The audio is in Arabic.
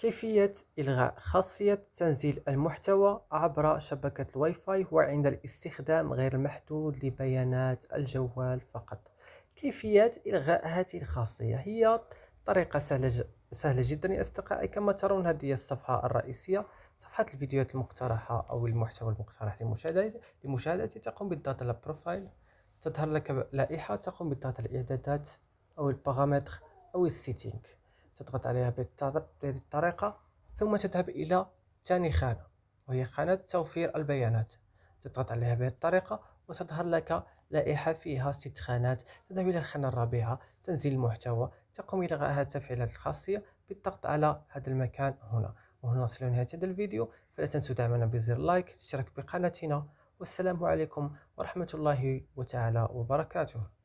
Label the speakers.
Speaker 1: كيفية إلغاء خاصية تنزيل المحتوى عبر شبكة الواي فاي وعند الاستخدام غير المحدود لبيانات الجوال فقط كيفية إلغاء هذه الخاصية هي طريقة سهلة, سهلة جدا يا أصدقائي كما ترون هذه هي الصفحة الرئيسية صفحة الفيديوهات المقترحة أو المحتوى المقترح لمشاهدة تقوم بالضغط على بروفايل تظهر لك لائحة تقوم بالضغط على الإعدادات أو البارامتر أو السيتينغ تضغط عليها بهذه الطريقة ثم تذهب إلى ثاني خانة وهي خانة توفير البيانات تضغط عليها بهذه الطريقة وتظهر لك لائحة فيها ست خانات تذهب إلى الخانة الرابعة تنزيل المحتوى تقوم إلغاء هذه التفعيلات الخاصية بالضغط على هذا المكان هنا وهنا نصل لنهاية هذا الفيديو فلا تنسوا دعمنا بزر لايك الاشتراك بقناتنا والسلام عليكم ورحمة الله وتعالى وبركاته